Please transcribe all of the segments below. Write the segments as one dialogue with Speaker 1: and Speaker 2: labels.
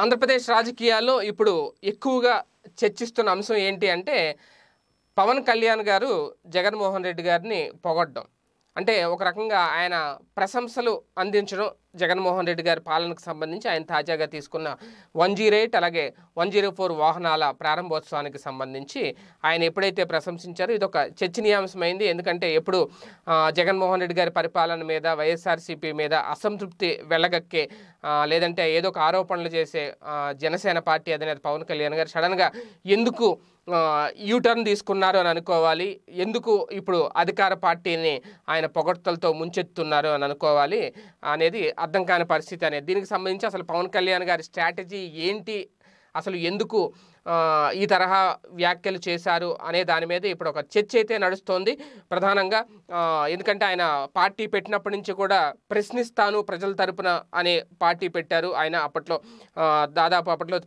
Speaker 1: ఆంధ్రప్రదేశ్ రాజకీయాల్లో ఇప్పుడు ఎక్కువగా చర్చిస్తున్న అంశం ఏంటి అంటే పవన్ కళ్యాణ్ గారు జగన్మోహన్ రెడ్డి గారిని పొగడ్డం అంటే ఒక రకంగా ఆయన ప్రశంసలు అందించడం జగన్మోహన్ రెడ్డి గారి పాలనకు సంబంధించి ఆయన తాజాగా తీసుకున్న వన్ జీరో ఎయిట్ అలాగే వన్ జీరో ఫోర్ వాహనాల ప్రారంభోత్సవానికి సంబంధించి ఆయన ఎప్పుడైతే ప్రశంసించారో ఇదొక చర్చనీయాంశమైంది ఎందుకంటే ఎప్పుడు జగన్మోహన్ రెడ్డి గారి పరిపాలన మీద వైఎస్ఆర్సీపీ మీద అసంతృప్తి వెళ్ళగక్కే లేదంటే ఏదో ఒక ఆరోపణలు చేసే జనసేన పార్టీ అధినేత పవన్ కళ్యాణ్ గారు సడన్గా ఎందుకు యూటర్న్ తీసుకున్నారు అని అనుకోవాలి ఎందుకు ఇప్పుడు అధికార పార్టీని ఆయన పొగడ్తలతో ముంచెత్తున్నారు అని అనుకోవాలి అనేది అర్థం కాని పరిస్థితి అనేది దీనికి సంబంధించి అసలు పవన్ కళ్యాణ్ గారి స్ట్రాటజీ ఏంటి అసలు ఎందుకు ఈ తరహా వ్యాఖ్యలు చేశారు అనే దాని మీద ఇప్పుడు ఒక చర్చ అయితే నడుస్తోంది ప్రధానంగా ఎందుకంటే ఆయన పార్టీ పెట్టినప్పటి నుంచి కూడా ప్రశ్నిస్తాను ప్రజల తరపున అనే పార్టీ పెట్టారు ఆయన అప్పట్లో దాదాపు అప్పట్లో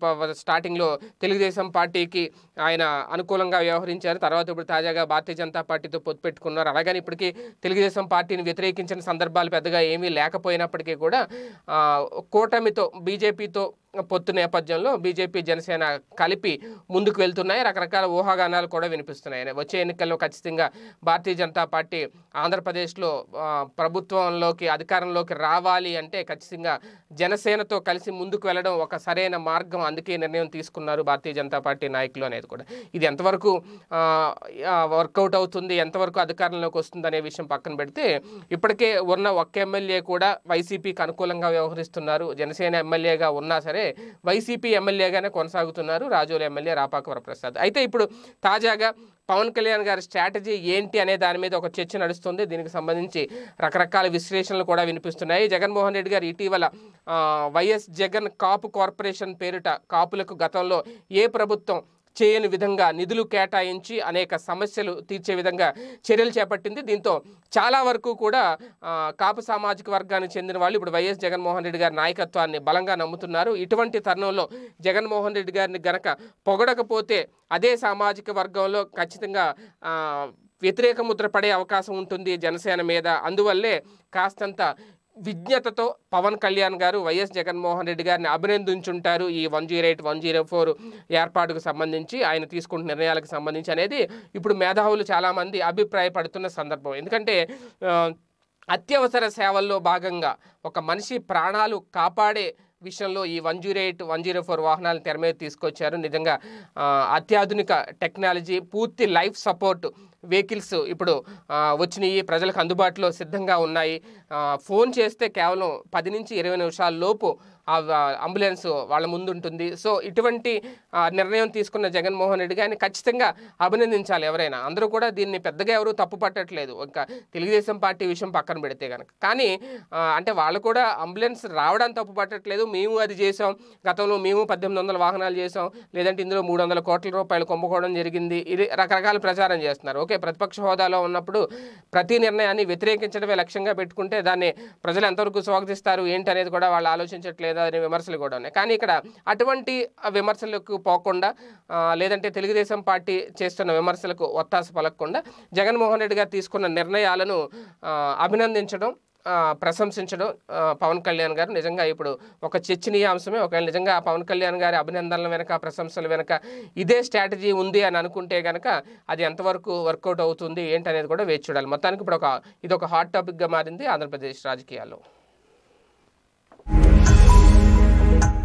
Speaker 1: స్టార్టింగ్లో తెలుగుదేశం పార్టీకి ఆయన అనుకూలంగా వ్యవహరించారు తర్వాత ఇప్పుడు తాజాగా భారతీయ జనతా పార్టీతో పొత్తు పెట్టుకున్నారు అలాగని ఇప్పటికీ తెలుగుదేశం పార్టీని వ్యతిరేకించిన సందర్భాలు పెద్దగా ఏమీ లేకపోయినప్పటికీ కూడా కూటమితో బీజేపీతో పొత్తు నేపథ్యంలో బీజేపీ జనసేన కలిపి ముందుకు వెళ్తున్నాయి రకరకాల ఊహాగానాలు కూడా వినిపిస్తున్నాయి వచ్చే ఎన్నికల్లో ఖచ్చితంగా భారతీయ జనతా పార్టీ ఆంధ్రప్రదేశ్లో ప్రభుత్వంలోకి అధికారంలోకి రావాలి అంటే ఖచ్చితంగా జనసేనతో కలిసి ముందుకు వెళ్ళడం ఒక సరైన మార్గం అందుకే నిర్ణయం తీసుకున్నారు భారతీయ జనతా పార్టీ నాయకులు అనేది కూడా ఇది ఎంతవరకు వర్కౌట్ అవుతుంది ఎంతవరకు అధికారంలోకి వస్తుంది అనే విషయం పక్కన పెడితే ఇప్పటికే ఉన్న ఒక్క ఎమ్మెల్యే కూడా వైసీపీకి అనుకూలంగా వ్యవహరిస్తున్నారు జనసేన ఎమ్మెల్యేగా ఉన్నా సరే వైసీపీ ఎమ్మెల్యేగానే కొనసాగుతున్నారు రాజోలు ఎమ్మెల్యే రాపాక వరప్రసాద్ అయితే ఇప్పుడు తాజాగా పవన్ కళ్యాణ్ గారి స్ట్రాటజీ ఏంటి అనే దాని మీద ఒక చర్చ నడుస్తుంది దీనికి సంబంధించి రకరకాల విశ్లేషణలు కూడా వినిపిస్తున్నాయి జగన్మోహన్ రెడ్డి గారు ఇటీవల వైఎస్ జగన్ కాపు కార్పొరేషన్ పేరిట కాపులకు గతంలో ఏ ప్రభుత్వం చేయని విధంగా నిధులు కేటాయించి అనేక సమస్యలు తీర్చే విధంగా చర్యలు చేపట్టింది దీంతో చాలా వరకు కూడా కాపు సామాజిక వర్గానికి చెందిన వాళ్ళు ఇప్పుడు వైఎస్ జగన్మోహన్ రెడ్డి గారి నాయకత్వాన్ని బలంగా నమ్ముతున్నారు ఇటువంటి తరుణంలో జగన్మోహన్ రెడ్డి గారిని గనక పొగడకపోతే అదే సామాజిక వర్గంలో ఖచ్చితంగా వ్యతిరేక ముద్ర పడే అవకాశం ఉంటుంది జనసేన మీద అందువల్లే కాస్తంత విజ్ఞతతో పవన్ కళ్యాణ్ గారు వైఎస్ జగన్మోహన్ రెడ్డి గారిని అభినందించుంటారు ఈ one zero eight one zero four ఏర్పాటుకు సంబంధించి ఆయన తీసుకున్న నిర్ణయాలకు సంబంధించి అనేది ఇప్పుడు మేధావులు చాలామంది అభిప్రాయపడుతున్న సందర్భం ఎందుకంటే అత్యవసర సేవల్లో భాగంగా ఒక మనిషి ప్రాణాలు కాపాడే విషయంలో ఈ one zero eight one zero four వాహనాలను తెర మీద తీసుకొచ్చారు నిజంగా అత్యాధునిక టెక్నాలజీ పూర్తి లైఫ్ సపోర్ట్ వెహికల్స్ ఇప్పుడు వచ్చినాయి ప్రజలకు అందుబాటులో సిద్ధంగా ఉన్నాయి ఫోన్ చేస్తే కేవలం పది నుంచి ఇరవై నిమిషాల లోపు అంబులెన్స్ వాళ్ళ ముందు ఉంటుంది సో ఇటువంటి నిర్ణయం తీసుకున్న జగన్మోహన్ రెడ్డి గారిని ఖచ్చితంగా అభినందించాలి ఎవరైనా అందరూ కూడా దీన్ని పెద్దగా ఎవరు తప్పు పట్టట్లేదు ఇంకా తెలుగుదేశం పార్టీ విషయం పక్కన పెడితే కనుక కానీ అంటే వాళ్ళు కూడా అంబులెన్స్ రావడం తప్పు పట్టట్లేదు మేము అది చేసాం గతంలో మేము పద్దెనిమిది వందల వాహనాలు చేసాం లేదంటే ఇందులో మూడు వందల కోట్ల రూపాయలు కొమ్ముకోవడం జరిగింది ఇది రకరకాల ప్రచారం చేస్తున్నారు ఓకే ప్రతిపక్ష హోదాలో ఉన్నప్పుడు ప్రతి నిర్ణయాన్ని వ్యతిరేకించడమే లక్ష్యంగా పెట్టుకుంటే దాన్ని ప్రజలు ఎంతవరకు స్వాగతిస్తారు ఏంటనేది కూడా వాళ్ళు ఆలోచించట్లేదు మీద అనే విమర్శలు కూడా ఉన్నాయి కానీ ఇక్కడ అటువంటి విమర్శలకు పోకుండా లేదంటే తెలుగుదేశం పార్టీ చేస్తున్న విమర్శలకు ఒత్తాస పలకకుండా జగన్మోహన్ రెడ్డి గారు తీసుకున్న నిర్ణయాలను అభినందించడం ప్రశంసించడం పవన్ కళ్యాణ్ గారు నిజంగా ఇప్పుడు ఒక చర్చనీయాంశమే ఒకవేళ నిజంగా పవన్ కళ్యాణ్ గారి అభినందనల వెనక ప్రశంసల వెనక ఇదే స్ట్రాటజీ ఉంది అని అనుకుంటే కనుక అది ఎంతవరకు వర్కౌట్ అవుతుంది ఏంటనేది కూడా వేచి చూడాలి మొత్తానికి ఇప్పుడు ఒక ఇది ఒక హాట్ టాపిక్గా మారింది ఆంధ్రప్రదేశ్ రాజకీయాల్లో